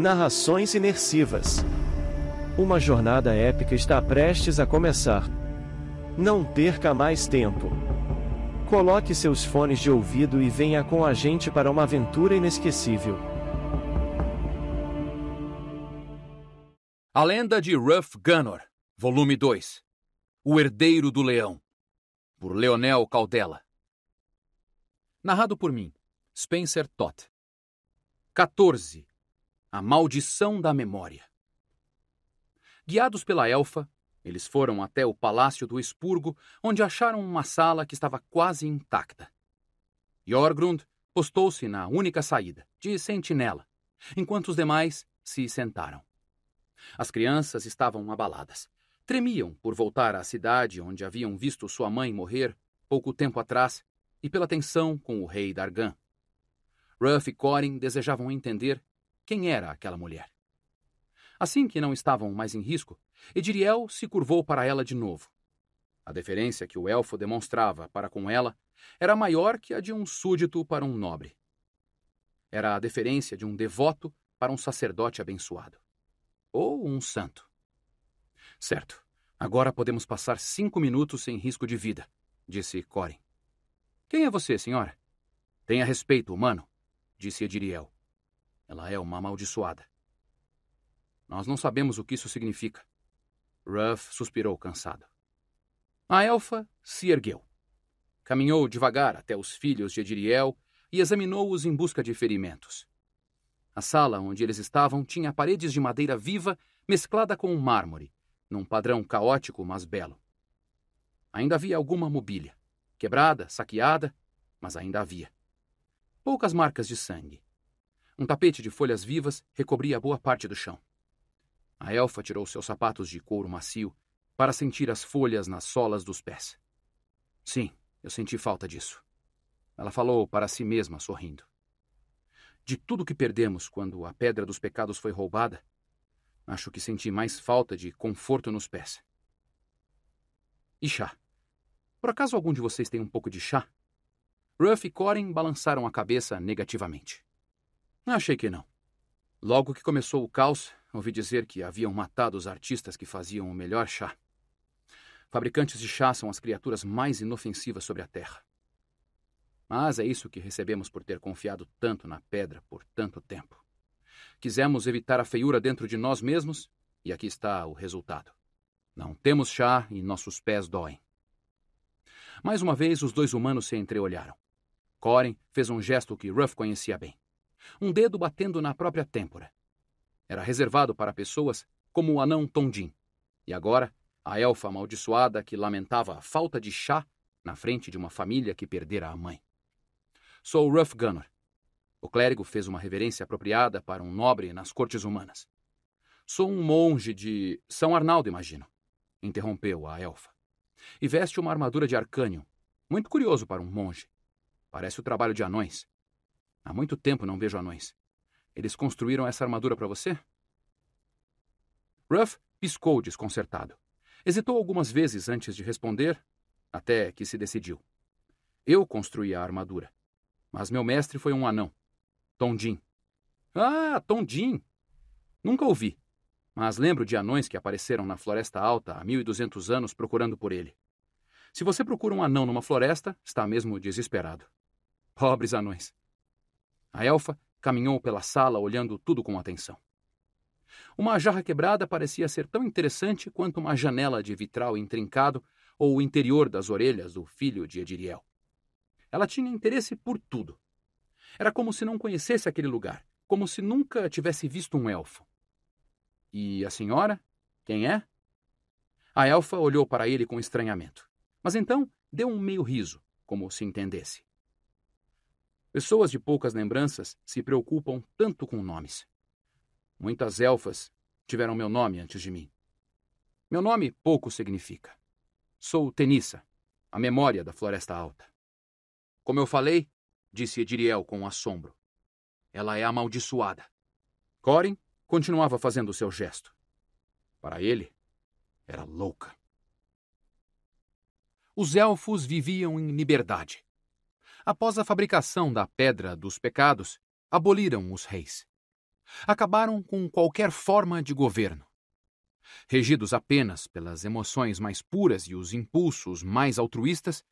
Narrações imersivas. Uma jornada épica está prestes a começar. Não perca mais tempo. Coloque seus fones de ouvido e venha com a gente para uma aventura inesquecível. A Lenda de Ruff Gunnor, Volume 2 O Herdeiro do Leão, por Leonel Caldela. Narrado por mim, Spencer Todd. 14 a Maldição da Memória. Guiados pela elfa, eles foram até o palácio do Expurgo, onde acharam uma sala que estava quase intacta. Jorgrund postou-se na única saída, de sentinela, enquanto os demais se sentaram. As crianças estavam abaladas. Tremiam por voltar à cidade onde haviam visto sua mãe morrer pouco tempo atrás e pela tensão com o rei Dargan. Ruff e Corin desejavam entender quem era aquela mulher. Assim que não estavam mais em risco, Ediriel se curvou para ela de novo. A deferência que o elfo demonstrava para com ela era maior que a de um súdito para um nobre. Era a deferência de um devoto para um sacerdote abençoado. Ou um santo. Certo, agora podemos passar cinco minutos sem risco de vida, disse Corin. Quem é você, senhora? Tenha respeito, humano, disse Ediriel. Ela é uma amaldiçoada. Nós não sabemos o que isso significa. Ruff suspirou cansado. A elfa se ergueu. Caminhou devagar até os filhos de Ediriel e examinou-os em busca de ferimentos. A sala onde eles estavam tinha paredes de madeira viva mesclada com um mármore, num padrão caótico mas belo. Ainda havia alguma mobília, quebrada, saqueada, mas ainda havia. Poucas marcas de sangue, um tapete de folhas vivas recobria boa parte do chão. A elfa tirou seus sapatos de couro macio para sentir as folhas nas solas dos pés. Sim, eu senti falta disso. Ela falou para si mesma, sorrindo. De tudo que perdemos quando a pedra dos pecados foi roubada, acho que senti mais falta de conforto nos pés. E chá? Por acaso algum de vocês tem um pouco de chá? Ruff e Corin balançaram a cabeça negativamente. Achei que não. Logo que começou o caos, ouvi dizer que haviam matado os artistas que faziam o melhor chá. Fabricantes de chá são as criaturas mais inofensivas sobre a Terra. Mas é isso que recebemos por ter confiado tanto na pedra por tanto tempo. Quisemos evitar a feiura dentro de nós mesmos, e aqui está o resultado. Não temos chá e nossos pés doem. Mais uma vez, os dois humanos se entreolharam. Coren fez um gesto que Ruff conhecia bem um dedo batendo na própria têmpora. Era reservado para pessoas como o anão Tondim. E agora, a elfa amaldiçoada que lamentava a falta de chá na frente de uma família que perdera a mãe. Sou Ruff Gunnar. O clérigo fez uma reverência apropriada para um nobre nas cortes humanas. Sou um monge de São Arnaldo, imagino. Interrompeu a elfa. E veste uma armadura de arcânio. Muito curioso para um monge. Parece o trabalho de anões. Há muito tempo não vejo anões. Eles construíram essa armadura para você? Ruff piscou desconcertado. Hesitou algumas vezes antes de responder, até que se decidiu. Eu construí a armadura. Mas meu mestre foi um anão. Tondim. Ah, Tondim! Nunca ouvi, mas lembro de anões que apareceram na Floresta Alta há 1200 anos procurando por ele. Se você procura um anão numa floresta, está mesmo desesperado. Pobres anões. A elfa caminhou pela sala olhando tudo com atenção. Uma jarra quebrada parecia ser tão interessante quanto uma janela de vitral intrincado ou o interior das orelhas do filho de Ediriel. Ela tinha interesse por tudo. Era como se não conhecesse aquele lugar, como se nunca tivesse visto um elfo. E a senhora? Quem é? A elfa olhou para ele com estranhamento, mas então deu um meio riso, como se entendesse. Pessoas de poucas lembranças se preocupam tanto com nomes. Muitas elfas tiveram meu nome antes de mim. Meu nome pouco significa. Sou Tenissa, a memória da Floresta Alta. Como eu falei, disse Ediriel com um assombro. Ela é amaldiçoada. Corin continuava fazendo seu gesto. Para ele, era louca. Os elfos viviam em liberdade após a fabricação da pedra dos pecados, aboliram os reis. Acabaram com qualquer forma de governo. Regidos apenas pelas emoções mais puras e os impulsos mais altruístas,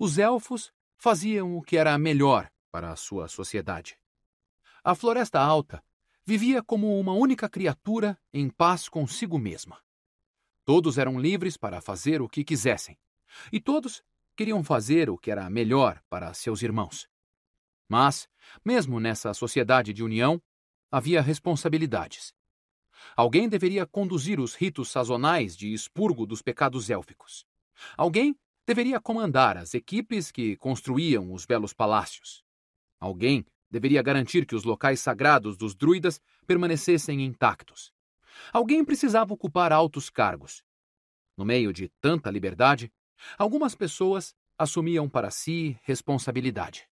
os elfos faziam o que era melhor para a sua sociedade. A Floresta Alta vivia como uma única criatura em paz consigo mesma. Todos eram livres para fazer o que quisessem, e todos queriam fazer o que era melhor para seus irmãos. Mas, mesmo nessa sociedade de união, havia responsabilidades. Alguém deveria conduzir os ritos sazonais de expurgo dos pecados élficos. Alguém deveria comandar as equipes que construíam os belos palácios. Alguém deveria garantir que os locais sagrados dos druidas permanecessem intactos. Alguém precisava ocupar altos cargos. No meio de tanta liberdade, Algumas pessoas assumiam para si responsabilidade.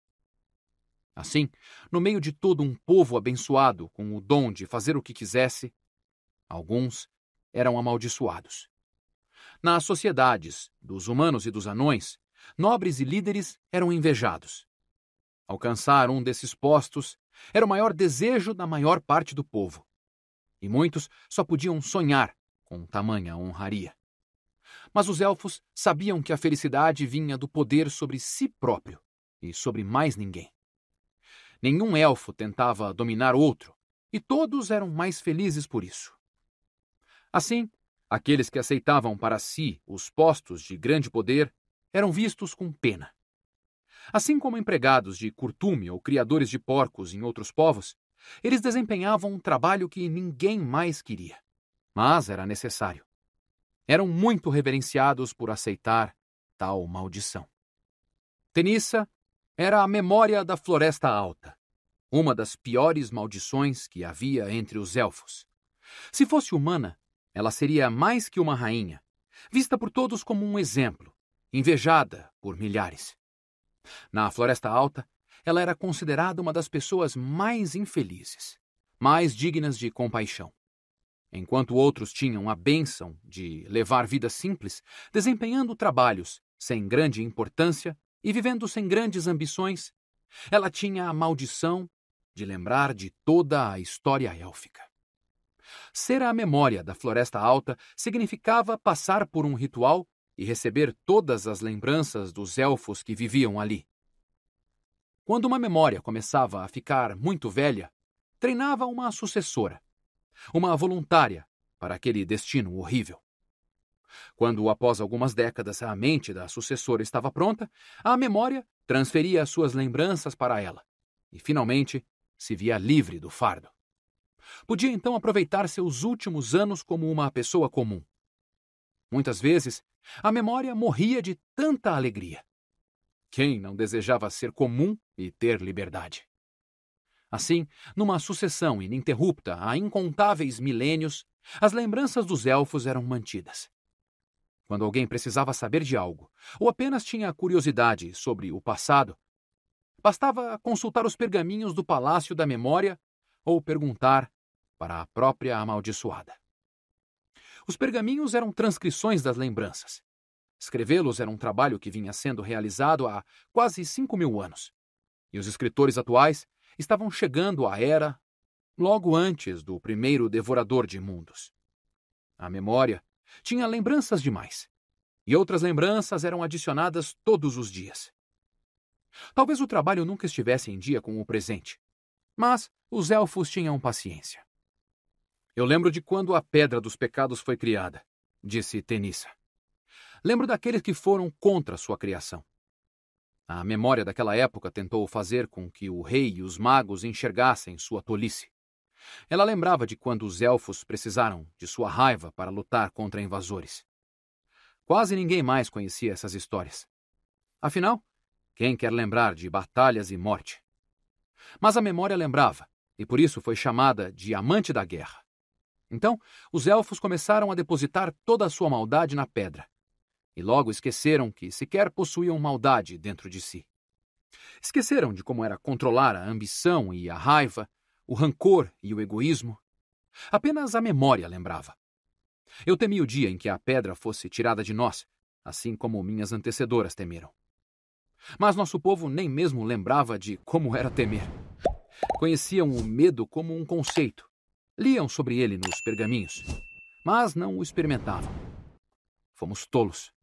Assim, no meio de todo um povo abençoado com o dom de fazer o que quisesse, alguns eram amaldiçoados. Nas sociedades dos humanos e dos anões, nobres e líderes eram invejados. Alcançar um desses postos era o maior desejo da maior parte do povo, e muitos só podiam sonhar com tamanha honraria. Mas os elfos sabiam que a felicidade vinha do poder sobre si próprio e sobre mais ninguém. Nenhum elfo tentava dominar outro, e todos eram mais felizes por isso. Assim, aqueles que aceitavam para si os postos de grande poder eram vistos com pena. Assim como empregados de curtume ou criadores de porcos em outros povos, eles desempenhavam um trabalho que ninguém mais queria, mas era necessário eram muito reverenciados por aceitar tal maldição. Tenissa era a memória da Floresta Alta, uma das piores maldições que havia entre os elfos. Se fosse humana, ela seria mais que uma rainha, vista por todos como um exemplo, invejada por milhares. Na Floresta Alta, ela era considerada uma das pessoas mais infelizes, mais dignas de compaixão. Enquanto outros tinham a bênção de levar vida simples, desempenhando trabalhos sem grande importância e vivendo sem grandes ambições, ela tinha a maldição de lembrar de toda a história élfica. Ser a memória da Floresta Alta significava passar por um ritual e receber todas as lembranças dos elfos que viviam ali. Quando uma memória começava a ficar muito velha, treinava uma sucessora, uma voluntária para aquele destino horrível. Quando, após algumas décadas, a mente da sucessora estava pronta, a memória transferia as suas lembranças para ela e, finalmente, se via livre do fardo. Podia então aproveitar seus últimos anos como uma pessoa comum. Muitas vezes, a memória morria de tanta alegria. Quem não desejava ser comum e ter liberdade? Assim, numa sucessão ininterrupta a incontáveis milênios, as lembranças dos elfos eram mantidas. Quando alguém precisava saber de algo, ou apenas tinha curiosidade sobre o passado, bastava consultar os pergaminhos do Palácio da Memória ou perguntar para a própria amaldiçoada. Os pergaminhos eram transcrições das lembranças. Escrevê-los era um trabalho que vinha sendo realizado há quase cinco mil anos. E os escritores atuais estavam chegando à Era logo antes do primeiro devorador de mundos. A memória tinha lembranças demais, e outras lembranças eram adicionadas todos os dias. Talvez o trabalho nunca estivesse em dia com o presente, mas os elfos tinham paciência. Eu lembro de quando a Pedra dos Pecados foi criada, disse Tenissa. Lembro daqueles que foram contra sua criação. A memória daquela época tentou fazer com que o rei e os magos enxergassem sua tolice. Ela lembrava de quando os elfos precisaram de sua raiva para lutar contra invasores. Quase ninguém mais conhecia essas histórias. Afinal, quem quer lembrar de batalhas e morte? Mas a memória lembrava, e por isso foi chamada de amante da guerra. Então, os elfos começaram a depositar toda a sua maldade na pedra, e logo esqueceram que sequer possuíam maldade dentro de si. Esqueceram de como era controlar a ambição e a raiva, o rancor e o egoísmo. Apenas a memória lembrava. Eu temi o dia em que a pedra fosse tirada de nós, assim como minhas antecedoras temeram. Mas nosso povo nem mesmo lembrava de como era temer. Conheciam o medo como um conceito. Liam sobre ele nos pergaminhos, mas não o experimentavam. Fomos tolos.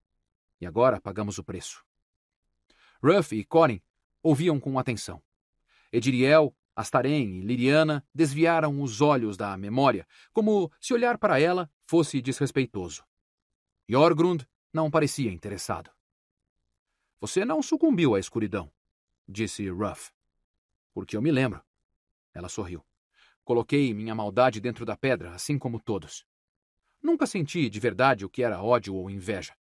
E agora pagamos o preço. Ruff e Corin ouviam com atenção. Ediriel, Astarém e Liriana desviaram os olhos da memória, como se olhar para ela fosse desrespeitoso. Jorgrund não parecia interessado. Você não sucumbiu à escuridão, disse Ruff. Porque eu me lembro. Ela sorriu. Coloquei minha maldade dentro da pedra, assim como todos. Nunca senti de verdade o que era ódio ou inveja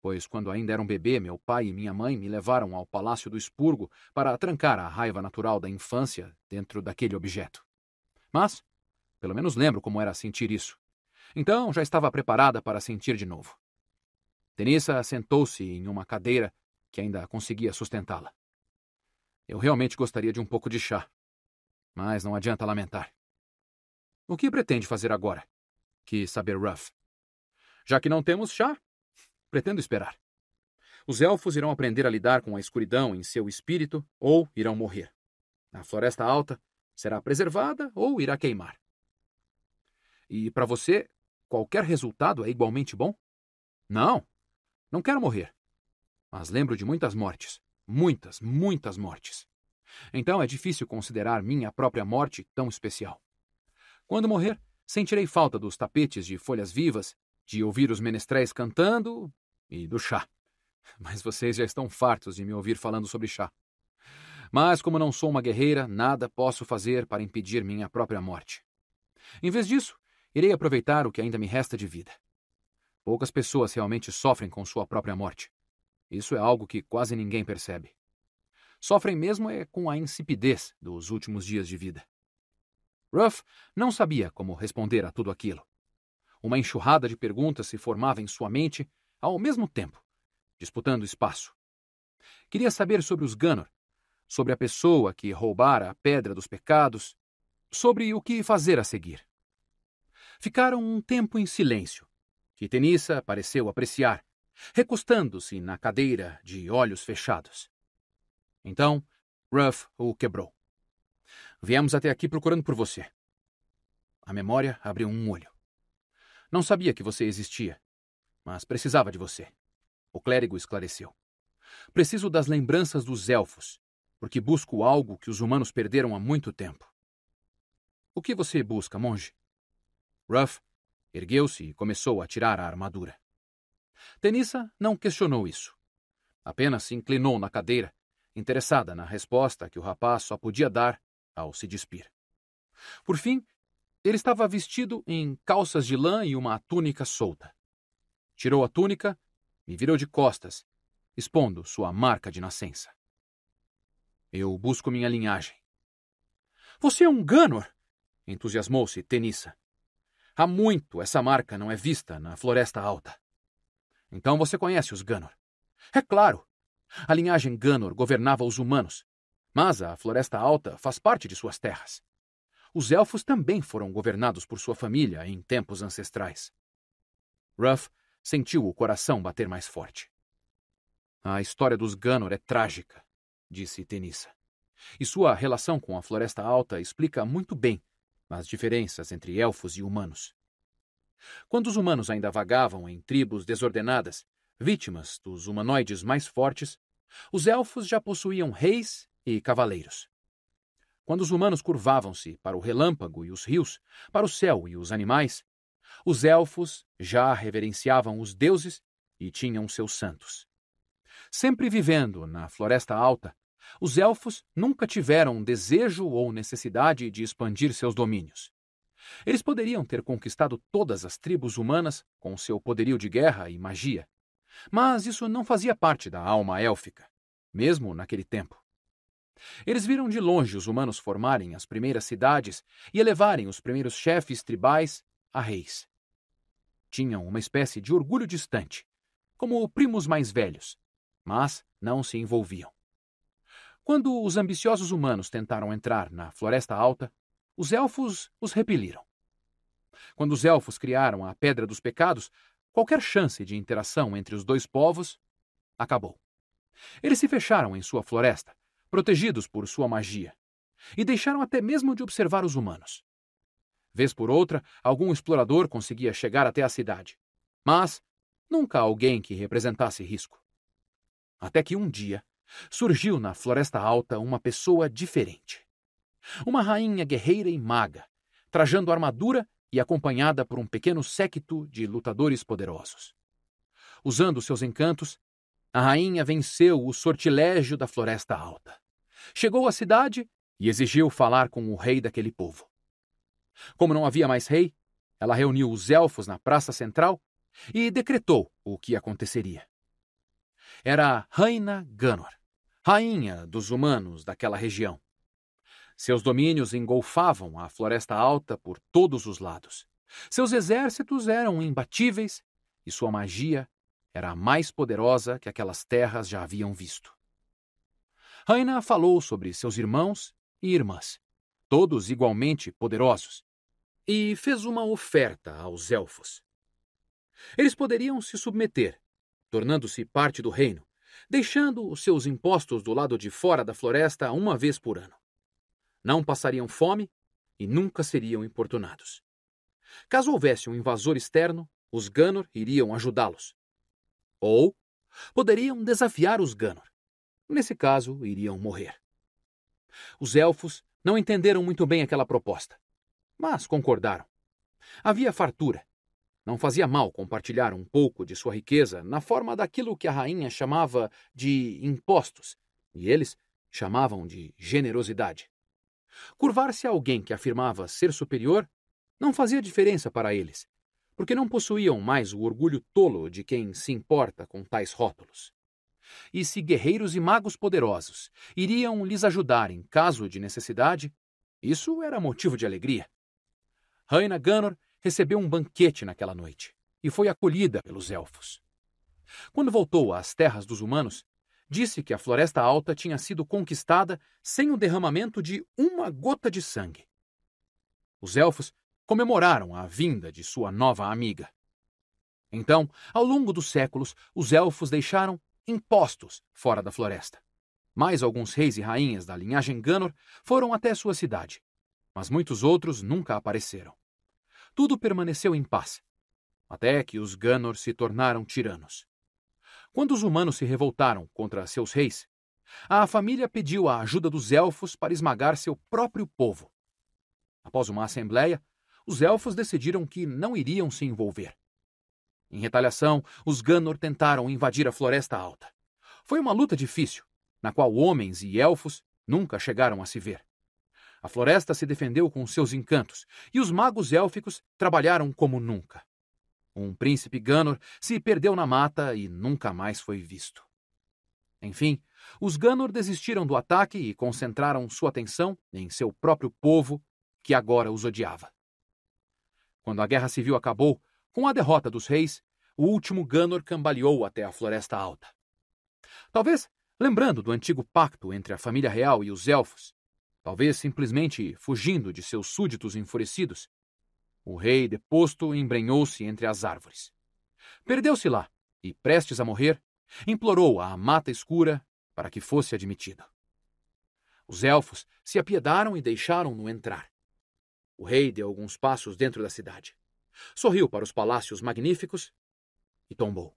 pois quando ainda era um bebê, meu pai e minha mãe me levaram ao Palácio do Expurgo para trancar a raiva natural da infância dentro daquele objeto. Mas, pelo menos lembro como era sentir isso. Então já estava preparada para sentir de novo. Denissa sentou-se em uma cadeira que ainda conseguia sustentá-la. Eu realmente gostaria de um pouco de chá, mas não adianta lamentar. O que pretende fazer agora? quis saber Ruff. Já que não temos chá, Pretendo esperar. Os elfos irão aprender a lidar com a escuridão em seu espírito ou irão morrer. A Floresta Alta será preservada ou irá queimar. E para você, qualquer resultado é igualmente bom? Não, não quero morrer. Mas lembro de muitas mortes. Muitas, muitas mortes. Então é difícil considerar minha própria morte tão especial. Quando morrer, sentirei falta dos tapetes de folhas vivas, de ouvir os menestréis cantando e do chá. Mas vocês já estão fartos de me ouvir falando sobre chá. Mas, como não sou uma guerreira, nada posso fazer para impedir minha própria morte. Em vez disso, irei aproveitar o que ainda me resta de vida. Poucas pessoas realmente sofrem com sua própria morte. Isso é algo que quase ninguém percebe. Sofrem mesmo é com a insipidez dos últimos dias de vida. Ruff não sabia como responder a tudo aquilo. Uma enxurrada de perguntas se formava em sua mente ao mesmo tempo, disputando espaço. Queria saber sobre os Ganor, sobre a pessoa que roubara a pedra dos pecados, sobre o que fazer a seguir. Ficaram um tempo em silêncio, que Tenissa pareceu apreciar, recostando-se na cadeira de olhos fechados. Então, Ruff o quebrou. Viemos até aqui procurando por você. A memória abriu um olho. Não sabia que você existia mas precisava de você. O clérigo esclareceu. Preciso das lembranças dos elfos, porque busco algo que os humanos perderam há muito tempo. O que você busca, monge? Ruff ergueu-se e começou a tirar a armadura. Tenissa não questionou isso. Apenas se inclinou na cadeira, interessada na resposta que o rapaz só podia dar ao se despir. Por fim, ele estava vestido em calças de lã e uma túnica solta tirou a túnica e virou de costas, expondo sua marca de nascença. Eu busco minha linhagem. Você é um Ganor! entusiasmou-se Tenissa. Há muito essa marca não é vista na Floresta Alta. Então você conhece os Ganor. É claro! A linhagem Ganor governava os humanos, mas a Floresta Alta faz parte de suas terras. Os elfos também foram governados por sua família em tempos ancestrais. Ruff sentiu o coração bater mais forte. A história dos Ganor é trágica, disse Tenissa. E sua relação com a Floresta Alta explica muito bem as diferenças entre elfos e humanos. Quando os humanos ainda vagavam em tribos desordenadas, vítimas dos humanoides mais fortes, os elfos já possuíam reis e cavaleiros. Quando os humanos curvavam-se para o relâmpago e os rios, para o céu e os animais, os elfos já reverenciavam os deuses e tinham seus santos. Sempre vivendo na Floresta Alta, os elfos nunca tiveram desejo ou necessidade de expandir seus domínios. Eles poderiam ter conquistado todas as tribos humanas com seu poderio de guerra e magia, mas isso não fazia parte da alma élfica, mesmo naquele tempo. Eles viram de longe os humanos formarem as primeiras cidades e elevarem os primeiros chefes tribais a reis. Tinham uma espécie de orgulho distante, como primos mais velhos, mas não se envolviam. Quando os ambiciosos humanos tentaram entrar na Floresta Alta, os elfos os repeliram. Quando os elfos criaram a Pedra dos Pecados, qualquer chance de interação entre os dois povos acabou. Eles se fecharam em sua floresta, protegidos por sua magia, e deixaram até mesmo de observar os humanos. Vez por outra, algum explorador conseguia chegar até a cidade. Mas nunca alguém que representasse risco. Até que um dia surgiu na Floresta Alta uma pessoa diferente. Uma rainha guerreira e maga, trajando armadura e acompanhada por um pequeno séquito de lutadores poderosos. Usando seus encantos, a rainha venceu o sortilégio da Floresta Alta. Chegou à cidade e exigiu falar com o rei daquele povo. Como não havia mais rei, ela reuniu os elfos na praça central e decretou o que aconteceria. Era Raina Ganor, rainha dos humanos daquela região. Seus domínios engolfavam a Floresta Alta por todos os lados. Seus exércitos eram imbatíveis e sua magia era a mais poderosa que aquelas terras já haviam visto. Raina falou sobre seus irmãos e irmãs, todos igualmente poderosos, e fez uma oferta aos elfos. Eles poderiam se submeter, tornando-se parte do reino, deixando os seus impostos do lado de fora da floresta uma vez por ano. Não passariam fome e nunca seriam importunados. Caso houvesse um invasor externo, os Ganor iriam ajudá-los. Ou poderiam desafiar os Ganor. Nesse caso, iriam morrer. Os elfos não entenderam muito bem aquela proposta mas concordaram. Havia fartura. Não fazia mal compartilhar um pouco de sua riqueza na forma daquilo que a rainha chamava de impostos, e eles chamavam de generosidade. Curvar-se a alguém que afirmava ser superior não fazia diferença para eles, porque não possuíam mais o orgulho tolo de quem se importa com tais rótulos. E se guerreiros e magos poderosos iriam lhes ajudar em caso de necessidade, isso era motivo de alegria. Raina Ganor recebeu um banquete naquela noite e foi acolhida pelos elfos. Quando voltou às terras dos humanos, disse que a Floresta Alta tinha sido conquistada sem o derramamento de uma gota de sangue. Os elfos comemoraram a vinda de sua nova amiga. Então, ao longo dos séculos, os elfos deixaram impostos fora da floresta. Mais alguns reis e rainhas da linhagem Ganor foram até sua cidade, mas muitos outros nunca apareceram tudo permaneceu em paz, até que os Ganor se tornaram tiranos. Quando os humanos se revoltaram contra seus reis, a família pediu a ajuda dos elfos para esmagar seu próprio povo. Após uma assembleia, os elfos decidiram que não iriam se envolver. Em retaliação, os Ganor tentaram invadir a Floresta Alta. Foi uma luta difícil, na qual homens e elfos nunca chegaram a se ver. A floresta se defendeu com seus encantos, e os magos élficos trabalharam como nunca. Um príncipe Ganor se perdeu na mata e nunca mais foi visto. Enfim, os Ganor desistiram do ataque e concentraram sua atenção em seu próprio povo, que agora os odiava. Quando a guerra civil acabou, com a derrota dos reis, o último Ganor cambaleou até a Floresta Alta. Talvez lembrando do antigo pacto entre a família real e os elfos, talvez simplesmente fugindo de seus súditos enfurecidos. O rei deposto embrenhou-se entre as árvores. Perdeu-se lá e, prestes a morrer, implorou à mata escura para que fosse admitido. Os elfos se apiedaram e deixaram-no entrar. O rei deu alguns passos dentro da cidade, sorriu para os palácios magníficos e tombou.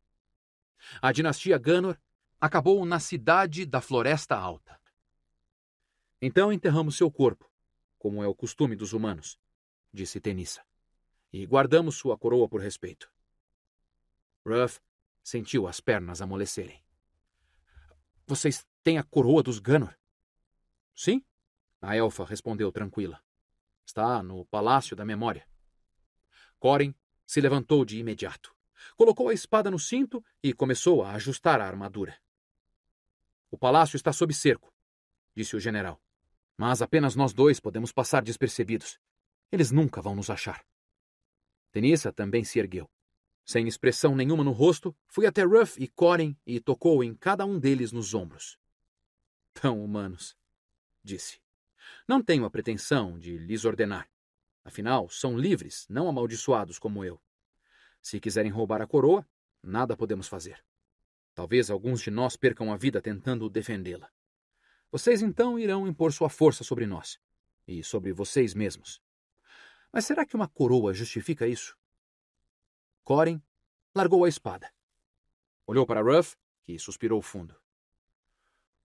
A dinastia Ganor acabou na cidade da Floresta Alta. Então enterramos seu corpo, como é o costume dos humanos, disse Tenissa. E guardamos sua coroa por respeito. Ruff sentiu as pernas amolecerem. Vocês têm a coroa dos Ganor? Sim, a elfa respondeu tranquila. Está no Palácio da Memória. Corin se levantou de imediato, colocou a espada no cinto e começou a ajustar a armadura. O palácio está sob cerco, disse o general. Mas apenas nós dois podemos passar despercebidos. Eles nunca vão nos achar. Tenissa também se ergueu. Sem expressão nenhuma no rosto, foi até Ruff e Corin e tocou em cada um deles nos ombros. Tão humanos, disse. Não tenho a pretensão de lhes ordenar. Afinal, são livres, não amaldiçoados como eu. Se quiserem roubar a coroa, nada podemos fazer. Talvez alguns de nós percam a vida tentando defendê-la. Vocês então irão impor sua força sobre nós e sobre vocês mesmos. Mas será que uma coroa justifica isso? Corin largou a espada. Olhou para Ruff, que suspirou fundo.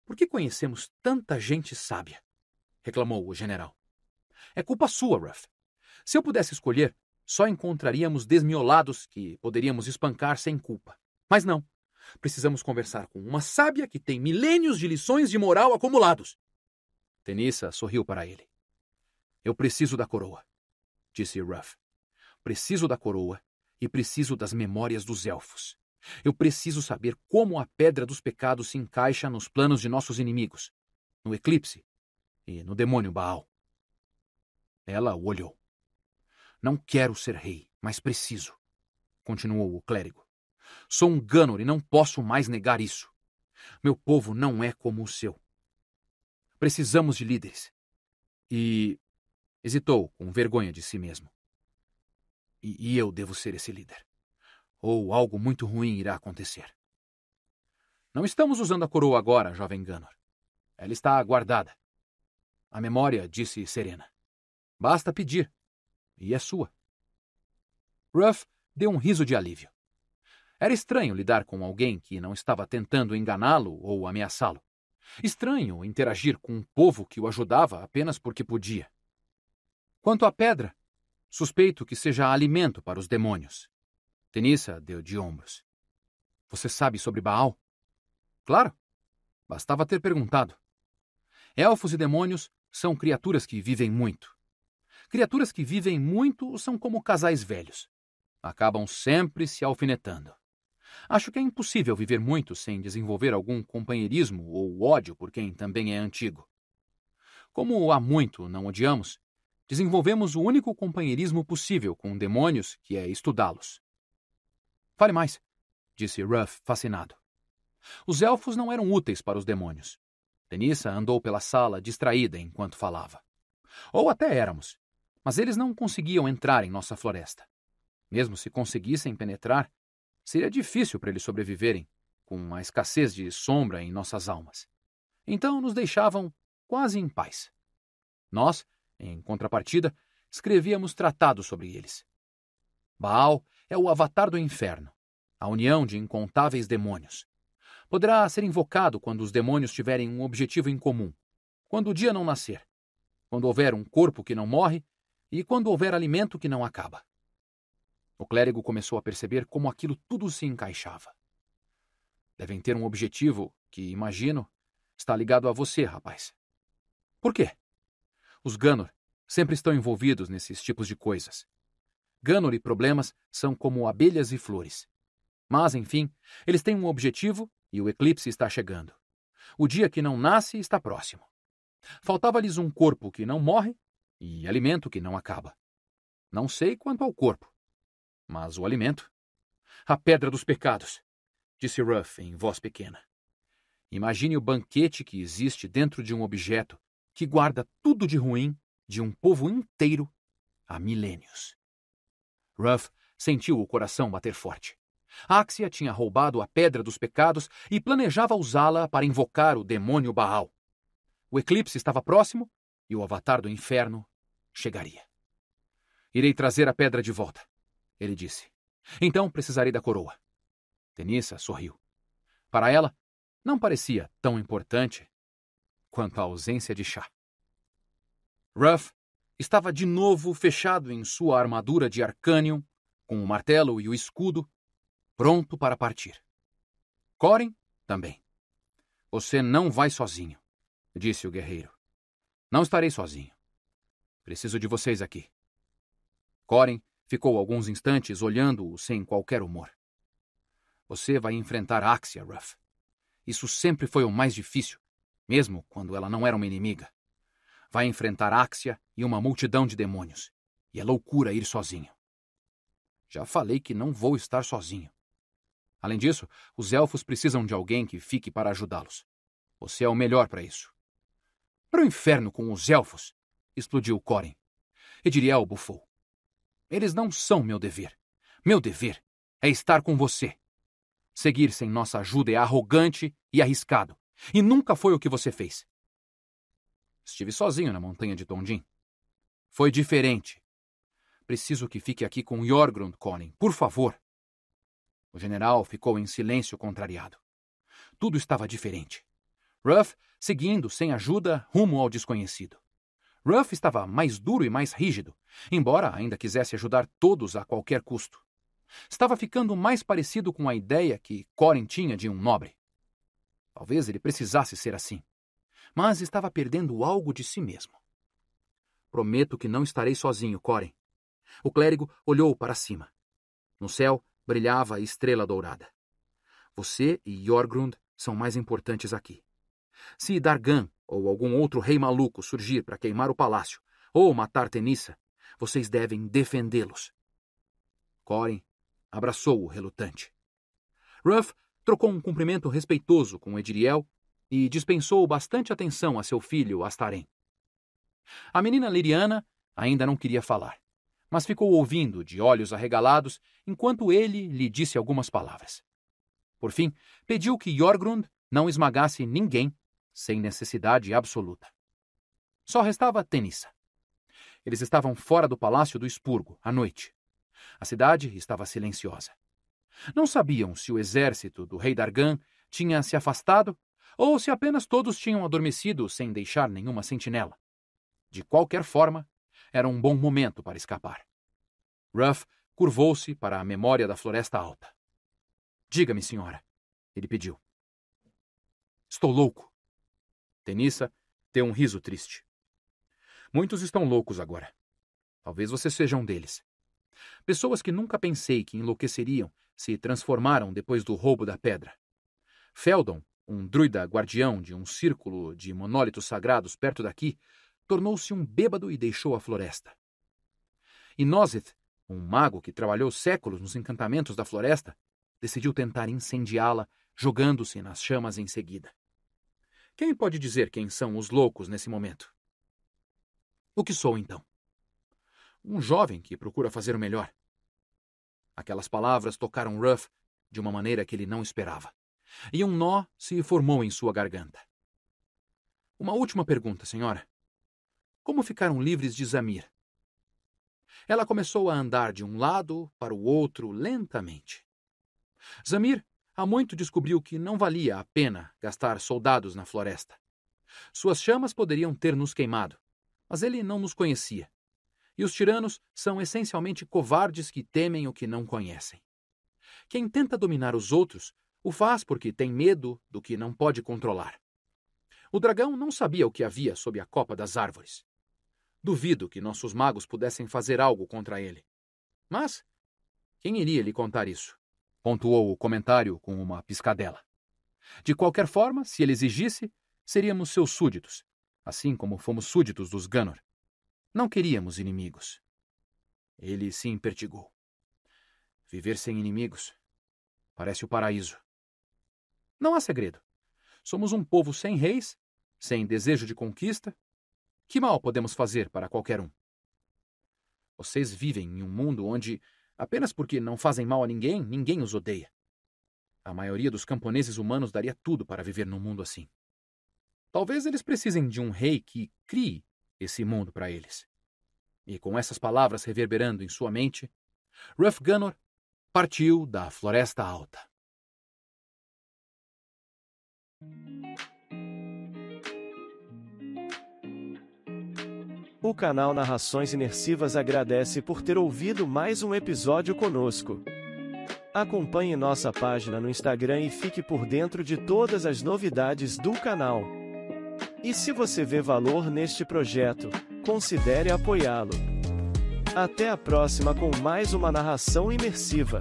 Por que conhecemos tanta gente sábia? reclamou o general. É culpa sua, Ruff. Se eu pudesse escolher, só encontraríamos desmiolados que poderíamos espancar sem culpa. Mas não. Precisamos conversar com uma sábia que tem milênios de lições de moral acumulados. Tenissa sorriu para ele. Eu preciso da coroa, disse Ruff. Preciso da coroa e preciso das memórias dos elfos. Eu preciso saber como a pedra dos pecados se encaixa nos planos de nossos inimigos, no eclipse e no demônio Baal. Ela o olhou. Não quero ser rei, mas preciso, continuou o clérigo. Sou um Gânor e não posso mais negar isso. Meu povo não é como o seu. Precisamos de líderes. E. hesitou, com vergonha de si mesmo. E, e eu devo ser esse líder. Ou algo muito ruim irá acontecer. Não estamos usando a coroa agora, jovem Gânor. Ela está guardada. A memória disse serena. Basta pedir. E é sua. Ruff deu um riso de alívio. Era estranho lidar com alguém que não estava tentando enganá-lo ou ameaçá-lo. Estranho interagir com um povo que o ajudava apenas porque podia. Quanto à pedra, suspeito que seja alimento para os demônios. Tenissa deu de ombros. Você sabe sobre Baal? Claro. Bastava ter perguntado. Elfos e demônios são criaturas que vivem muito. Criaturas que vivem muito são como casais velhos. Acabam sempre se alfinetando. Acho que é impossível viver muito sem desenvolver algum companheirismo ou ódio por quem também é antigo. Como há muito não odiamos, desenvolvemos o único companheirismo possível com demônios, que é estudá-los. Fale mais, disse Ruff, fascinado. Os elfos não eram úteis para os demônios. Denissa andou pela sala distraída enquanto falava. Ou até éramos, mas eles não conseguiam entrar em nossa floresta. Mesmo se conseguissem penetrar, Seria difícil para eles sobreviverem, com a escassez de sombra em nossas almas. Então nos deixavam quase em paz. Nós, em contrapartida, escrevíamos tratados sobre eles. Baal é o avatar do inferno, a união de incontáveis demônios. Poderá ser invocado quando os demônios tiverem um objetivo em comum, quando o dia não nascer, quando houver um corpo que não morre e quando houver alimento que não acaba. O clérigo começou a perceber como aquilo tudo se encaixava. Devem ter um objetivo que, imagino, está ligado a você, rapaz. Por quê? Os Ganor sempre estão envolvidos nesses tipos de coisas. Ganor e problemas são como abelhas e flores. Mas, enfim, eles têm um objetivo e o eclipse está chegando. O dia que não nasce está próximo. Faltava-lhes um corpo que não morre e alimento que não acaba. Não sei quanto ao corpo. Mas o alimento? A pedra dos pecados, disse Ruff em voz pequena. Imagine o banquete que existe dentro de um objeto que guarda tudo de ruim de um povo inteiro há milênios. Ruff sentiu o coração bater forte. Axia tinha roubado a pedra dos pecados e planejava usá-la para invocar o demônio Baal. O eclipse estava próximo e o avatar do inferno chegaria. Irei trazer a pedra de volta, ele disse. Então precisarei da coroa. Tenissa sorriu. Para ela, não parecia tão importante quanto a ausência de chá. Ruff estava de novo fechado em sua armadura de arcânion com o martelo e o escudo, pronto para partir. Corin também. Você não vai sozinho, disse o guerreiro. Não estarei sozinho. Preciso de vocês aqui. Corin Ficou alguns instantes olhando-o sem qualquer humor. Você vai enfrentar Axia, Ruff. Isso sempre foi o mais difícil, mesmo quando ela não era uma inimiga. Vai enfrentar Axia e uma multidão de demônios. E é loucura ir sozinho. Já falei que não vou estar sozinho. Além disso, os elfos precisam de alguém que fique para ajudá-los. Você é o melhor para isso. Para o inferno com os elfos! explodiu Corin. Ediriel bufou. Eles não são meu dever. Meu dever é estar com você. Seguir sem nossa ajuda é arrogante e arriscado, e nunca foi o que você fez. Estive sozinho na montanha de Tondim. Foi diferente. Preciso que fique aqui com Jorgrund, Conin, por favor. O general ficou em silêncio contrariado. Tudo estava diferente. Ruff seguindo, sem ajuda, rumo ao desconhecido. Ruff estava mais duro e mais rígido, embora ainda quisesse ajudar todos a qualquer custo. Estava ficando mais parecido com a ideia que Corin tinha de um nobre. Talvez ele precisasse ser assim. Mas estava perdendo algo de si mesmo. Prometo que não estarei sozinho, Corin. O clérigo olhou para cima. No céu brilhava a estrela dourada. Você e Jorgrund são mais importantes aqui. Se Dargan ou algum outro rei maluco surgir para queimar o palácio ou matar Tenissa, vocês devem defendê-los. Corin abraçou-o relutante. Ruff trocou um cumprimento respeitoso com Ediriel e dispensou bastante atenção a seu filho Astarém. A menina Liriana ainda não queria falar, mas ficou ouvindo de olhos arregalados enquanto ele lhe disse algumas palavras. Por fim, pediu que Jorgrund não esmagasse ninguém sem necessidade absoluta. Só restava Tenissa. Eles estavam fora do palácio do Expurgo, à noite. A cidade estava silenciosa. Não sabiam se o exército do rei Dargan tinha se afastado ou se apenas todos tinham adormecido sem deixar nenhuma sentinela. De qualquer forma, era um bom momento para escapar. Ruff curvou-se para a memória da Floresta Alta. Diga-me, senhora, ele pediu. Estou louco. Tenissa tem um riso triste. Muitos estão loucos agora. Talvez você seja um deles. Pessoas que nunca pensei que enlouqueceriam se transformaram depois do roubo da pedra. Feldon, um druida guardião de um círculo de monólitos sagrados perto daqui, tornou-se um bêbado e deixou a floresta. Inosith, um mago que trabalhou séculos nos encantamentos da floresta, decidiu tentar incendiá-la, jogando-se nas chamas em seguida. Quem pode dizer quem são os loucos nesse momento? O que sou então? Um jovem que procura fazer o melhor. Aquelas palavras tocaram Ruff de uma maneira que ele não esperava, e um nó se formou em sua garganta. Uma última pergunta, senhora. Como ficaram livres de Zamir? Ela começou a andar de um lado para o outro lentamente. Zamir Há muito descobriu que não valia a pena gastar soldados na floresta. Suas chamas poderiam ter nos queimado, mas ele não nos conhecia. E os tiranos são essencialmente covardes que temem o que não conhecem. Quem tenta dominar os outros o faz porque tem medo do que não pode controlar. O dragão não sabia o que havia sob a copa das árvores. Duvido que nossos magos pudessem fazer algo contra ele. Mas quem iria lhe contar isso? pontuou o comentário com uma piscadela. De qualquer forma, se ele exigisse, seríamos seus súditos, assim como fomos súditos dos Ganor. Não queríamos inimigos. Ele se impertigou. Viver sem inimigos parece o paraíso. Não há segredo. Somos um povo sem reis, sem desejo de conquista. Que mal podemos fazer para qualquer um? Vocês vivem em um mundo onde Apenas porque não fazem mal a ninguém, ninguém os odeia. A maioria dos camponeses humanos daria tudo para viver num mundo assim. Talvez eles precisem de um rei que crie esse mundo para eles. E com essas palavras reverberando em sua mente, Ruff Gunnor partiu da Floresta Alta. O canal Narrações Imersivas agradece por ter ouvido mais um episódio conosco. Acompanhe nossa página no Instagram e fique por dentro de todas as novidades do canal. E se você vê valor neste projeto, considere apoiá-lo. Até a próxima com mais uma narração imersiva.